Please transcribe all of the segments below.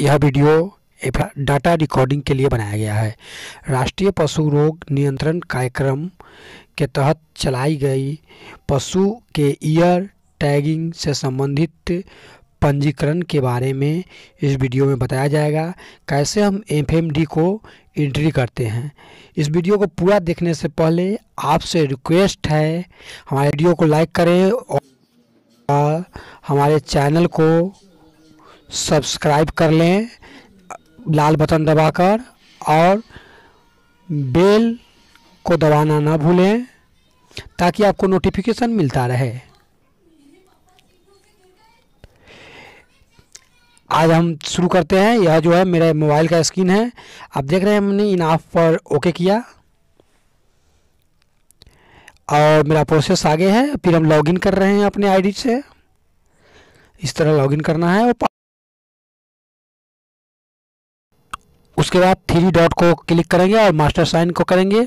यह video data recording के लिए बनाया गया है राष्ट्रीय पशु रोग नियंत्रण कार्यक्रम के तहत चलाई गई पशु के ईयर टैगिंग से संबंधित पंजीकरण के बारे में इस वीडियो में बताया जाएगा कैसे हम एफ को एंट्री करते हैं इस वीडियो को पूरा देखने से पहले आपसे रिक्वेस्ट है हमारे वीडियो को लाइक करें और हमारे चैनल को सब्सक्राइब कर लें लाल बटन दबाकर और बेल को दबाना ना भूलें ताकि आपको नोटिफिकेशन मिलता रहे आज हम शुरू करते हैं यह जो है मेरे मोबाइल का स्क्रीन है आप देख रहे हैं हमने इन ऐप पर ओके किया और मेरा प्रोसेस आगे है फिर हम लॉगिन कर रहे हैं अपने आईडी से इस तरह लॉगिन करना है और उसके बाद थ्री डॉट को क्लिक करेंगे और मास्टर साइन को करेंगे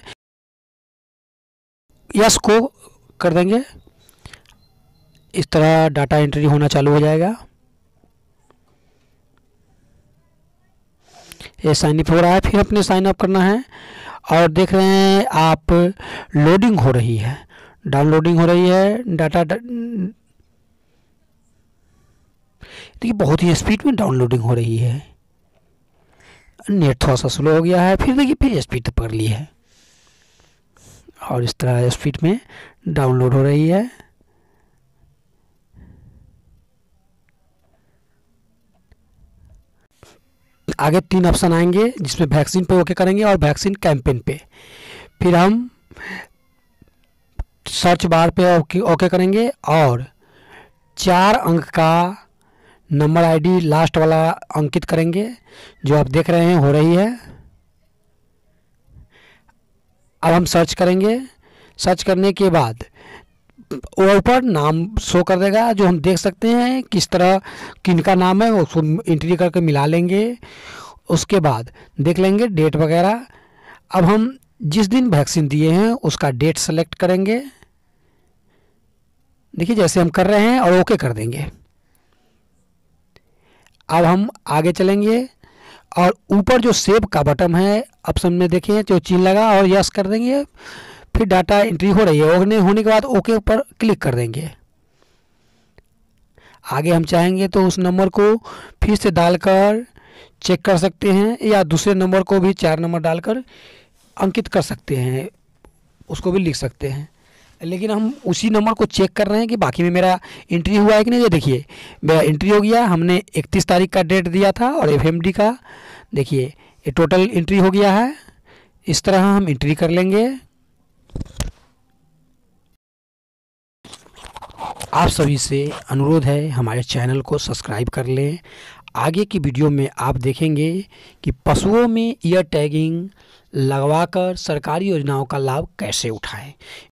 यस को कर देंगे इस तरह डाटा एंट्री होना चालू हो जाएगा ये साइन अप हो रहा है फिर अपने साइन अप करना है और देख रहे हैं आप लोडिंग हो रही है डाउनलोडिंग हो रही है डाटा देखिए बहुत ही स्पीड में डाउनलोडिंग हो रही है नेट थोड़ा सा स्लो हो गया है फिर देखिए फिर स्पीड तो पकड़ ली है और इस तरह स्पीड में डाउनलोड हो रही है आगे तीन ऑप्शन आएंगे जिसमें वैक्सीन पे ओके करेंगे और वैक्सीन कैंपेन पे फिर हम सर्च बार पे ओके ओके करेंगे और चार अंक का नंबर आईडी लास्ट वाला अंकित करेंगे जो आप देख रहे हैं हो रही है अब हम सर्च करेंगे सर्च करने के बाद और ऊपर नाम शो कर देगा जो हम देख सकते हैं किस तरह किन का नाम है उसको एंट्री करके मिला लेंगे उसके बाद देख लेंगे डेट वगैरह अब हम जिस दिन वैक्सीन दिए हैं उसका डेट सेलेक्ट करेंगे देखिए जैसे हम कर रहे हैं और ओके कर देंगे अब हम आगे चलेंगे और ऊपर जो सेव का बटन है ऑप्शन में देखिए जो चीन लगा और यस कर देंगे फिर डाटा एंट्री हो रही है ओगने होने के बाद ओके पर क्लिक कर देंगे आगे हम चाहेंगे तो उस नंबर को फिर से डालकर चेक कर सकते हैं या दूसरे नंबर को भी चार नंबर डालकर अंकित कर सकते हैं उसको भी लिख सकते हैं लेकिन हम उसी नंबर को चेक कर रहे हैं कि बाकी में मेरा एंट्री हुआ है कि नहीं ये देखिए मेरा एंट्री हो गया हमने इकतीस तारीख का डेट दिया था और एफ का देखिए ये टोटल एंट्री हो गया है इस तरह हम इंट्री कर लेंगे आप सभी से अनुरोध है हमारे चैनल को सब्सक्राइब कर लें आगे की वीडियो में आप देखेंगे कि पशुओं में ईयर टैगिंग लगवाकर सरकारी योजनाओं का लाभ कैसे उठाएं